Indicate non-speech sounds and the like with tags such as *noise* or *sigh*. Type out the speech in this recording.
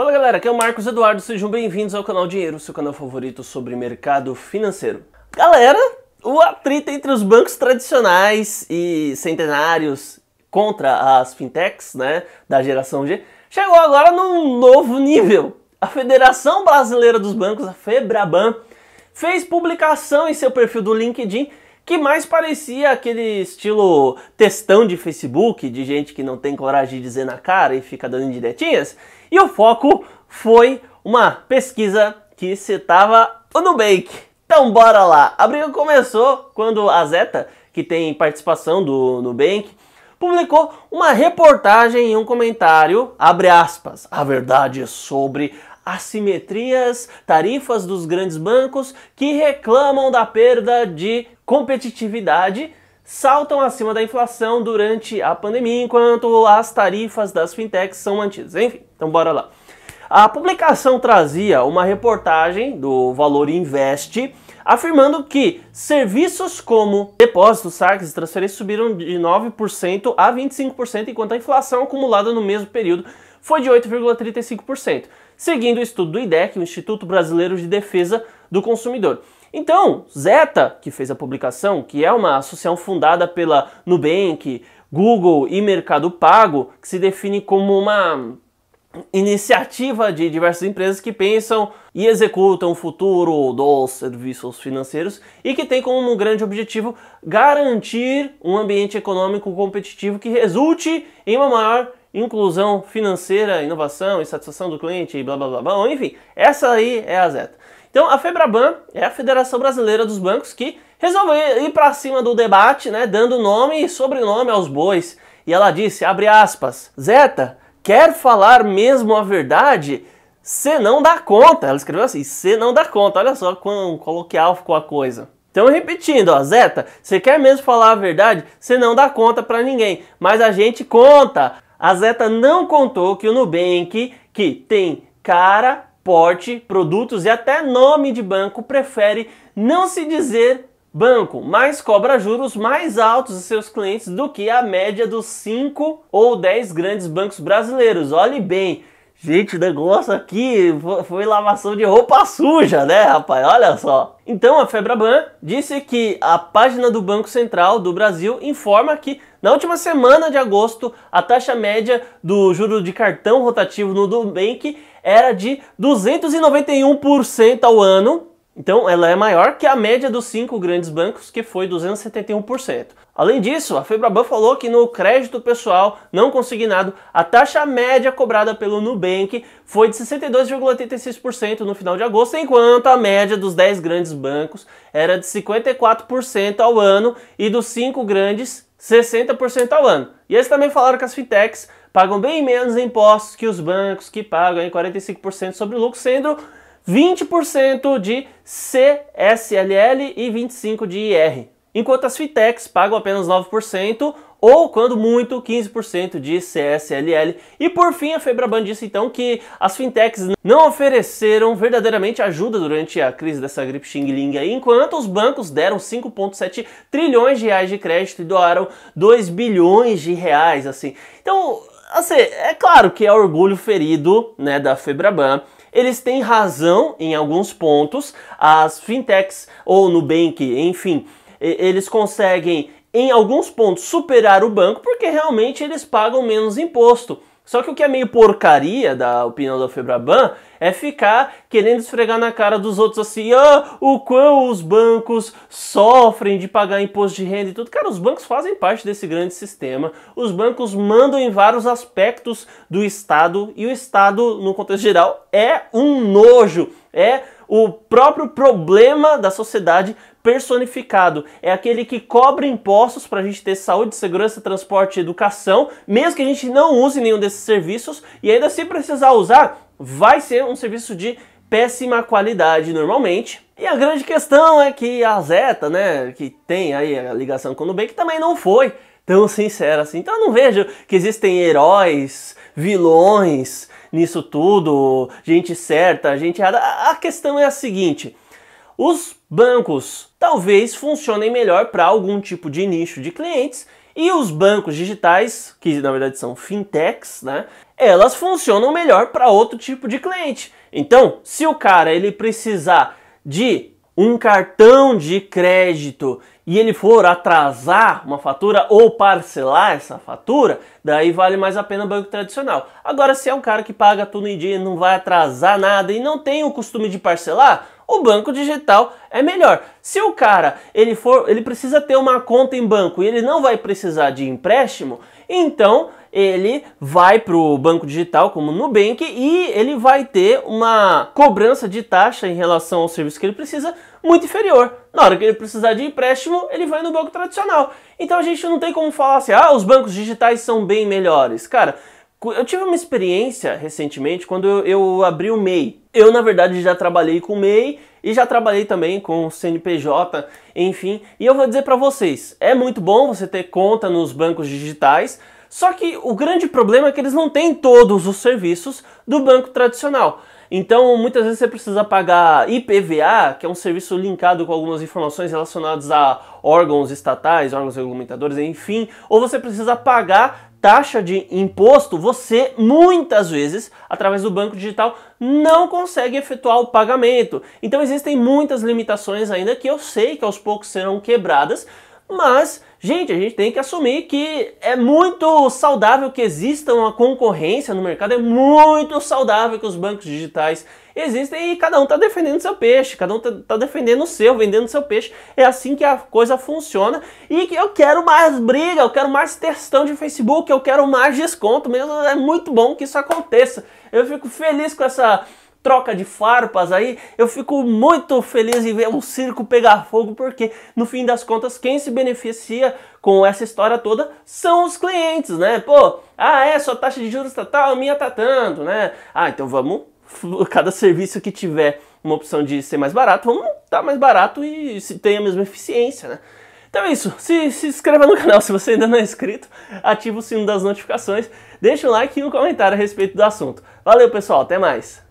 Fala galera, aqui é o Marcos Eduardo, sejam bem-vindos ao canal Dinheiro, seu canal favorito sobre mercado financeiro. Galera, o atrito entre os bancos tradicionais e centenários contra as fintechs, né, da geração G, chegou agora num novo nível. A Federação Brasileira dos Bancos, a Febraban, fez publicação em seu perfil do LinkedIn que mais parecia aquele estilo testão de Facebook, de gente que não tem coragem de dizer na cara e fica dando indiretinhas, e o foco foi uma pesquisa que citava o Nubank. Então bora lá! A briga começou quando a Zeta, que tem participação do Nubank, publicou uma reportagem e um comentário, abre aspas, a verdade sobre assimetrias, tarifas dos grandes bancos que reclamam da perda de competitividade saltam acima da inflação durante a pandemia, enquanto as tarifas das fintechs são mantidas. Enfim, então bora lá. A publicação trazia uma reportagem do Valor Invest afirmando que serviços como depósitos, saques e transferências subiram de 9% a 25%, enquanto a inflação acumulada no mesmo período foi de 8,35%, seguindo o estudo do IDEC, o Instituto Brasileiro de Defesa do Consumidor. Então, Zeta, que fez a publicação, que é uma associação fundada pela Nubank, Google e Mercado Pago, que se define como uma iniciativa de diversas empresas que pensam e executam o futuro dos serviços financeiros e que tem como um grande objetivo garantir um ambiente econômico competitivo que resulte em uma maior inclusão financeira, inovação e satisfação do cliente e blá blá blá blá. Enfim, essa aí é a Zeta. Então a Febraban é a Federação Brasileira dos Bancos que resolveu ir para cima do debate, né, dando nome e sobrenome aos bois. E ela disse, abre aspas, Zeta, quer falar mesmo a verdade? Você não dá conta. Ela escreveu assim, você não dá conta. Olha só quão coloquial ficou a coisa. Então repetindo, ó, Zeta, você quer mesmo falar a verdade? Você não dá conta para ninguém, mas a gente conta. A Zeta não contou que o Nubank, que tem cara, porte, produtos e até nome de banco prefere não se dizer banco, mas cobra juros mais altos a seus clientes do que a média dos 5 ou 10 grandes bancos brasileiros. Olhe bem, Gente, o negócio aqui foi lavação de roupa suja, né, rapaz? Olha só. Então a Febraban disse que a página do Banco Central do Brasil informa que na última semana de agosto a taxa média do juro de cartão rotativo no Nubank era de 291% ao ano. Então, ela é maior que a média dos cinco grandes bancos, que foi 271%. Além disso, a Febraban falou que no crédito pessoal não consignado, a taxa média cobrada pelo Nubank foi de 62,86% no final de agosto, enquanto a média dos 10 grandes bancos era de 54% ao ano e dos cinco grandes, 60% ao ano. E eles também falaram que as fintechs pagam bem menos impostos que os bancos, que pagam em 45% sobre o lucro, sendo 20% de CSLL e 25% de IR. Enquanto as fintechs pagam apenas 9%, ou, quando muito, 15% de CSLL. E por fim, a Febraban disse então que as fintechs não ofereceram verdadeiramente ajuda durante a crise dessa gripe Xing Ling, enquanto os bancos deram 5,7 trilhões de reais de crédito e doaram 2 bilhões de reais, assim. Então, assim, é claro que é orgulho ferido, né, da Febraban. Eles têm razão em alguns pontos. As fintechs ou Nubank, enfim, eles conseguem em alguns pontos superar o banco porque realmente eles pagam menos imposto. Só que o que é meio porcaria da opinião da Febraban é ficar querendo esfregar na cara dos outros assim, ah, o quão os bancos sofrem de pagar imposto de renda e tudo. Cara, os bancos fazem parte desse grande sistema. Os bancos mandam em vários aspectos do Estado e o Estado, no contexto geral, é um nojo. É o próprio problema da sociedade personificado. É aquele que cobra impostos para a gente ter saúde, segurança, transporte e educação, mesmo que a gente não use nenhum desses serviços e ainda se assim precisar usar, vai ser um serviço de péssima qualidade normalmente. E a grande questão é que a Zeta, né, que tem aí a ligação com o Nubank, também não foi tão sincera assim. Então eu não vejo que existem heróis, vilões nisso tudo, gente certa, gente errada. A questão é a seguinte: os bancos talvez funcionem melhor para algum tipo de nicho de clientes e os bancos digitais, que na verdade são fintechs, né? Elas funcionam melhor para outro tipo de cliente. Então, se o cara ele precisar de um cartão de crédito e ele for atrasar uma fatura ou parcelar essa fatura, daí vale mais a pena o banco tradicional. Agora, se é um cara que paga tudo em dia e não vai atrasar nada e não tem o costume de parcelar, o banco digital é melhor. Se o cara ele for, ele precisa ter uma conta em banco e ele não vai precisar de empréstimo, então ele vai para o banco digital como Nubank e ele vai ter uma cobrança de taxa em relação ao serviço que ele precisa muito inferior. Na hora que ele precisar de empréstimo, ele vai no banco tradicional. Então a gente não tem como falar assim, ah, os bancos digitais são bem melhores. Cara, eu tive uma experiência recentemente quando eu, eu abri o MEI. Eu, na verdade, já trabalhei com MEI e já trabalhei também com CNPJ, enfim. E eu vou dizer para vocês, é muito bom você ter conta nos bancos digitais, só que o grande problema é que eles não têm todos os serviços do banco tradicional. Então, muitas vezes você precisa pagar IPVA, que é um serviço linkado com algumas informações relacionadas a órgãos estatais, órgãos regulamentadores, enfim, ou você precisa pagar taxa de imposto, você muitas vezes, através do banco digital, não consegue efetuar o pagamento. Então existem muitas limitações ainda que eu sei que aos poucos serão quebradas, mas, gente, a gente tem que assumir que é muito saudável que exista uma concorrência no mercado, é muito saudável que os bancos digitais existem e cada um está defendendo seu peixe, cada um está tá defendendo o seu, vendendo seu peixe. É assim que a coisa funciona e que eu quero mais briga, eu quero mais textão de Facebook, eu quero mais desconto mesmo. É muito bom que isso aconteça. Eu fico feliz com essa troca de farpas aí. Eu fico muito feliz em ver o circo pegar fogo, porque no fim das contas, quem se beneficia com essa história toda são os clientes, né? Pô, ah, é, sua taxa de juros está tal, minha tá tanto, né? Ah, então vamos, *laughs* cada serviço que tiver uma opção de ser mais barato, vamos tá mais barato e se tem a mesma eficiência, né? Então é isso, se, se inscreva no canal se você ainda não é inscrito, ativa o sino das notificações, deixa um like e um comentário a respeito do assunto. Valeu pessoal, até mais!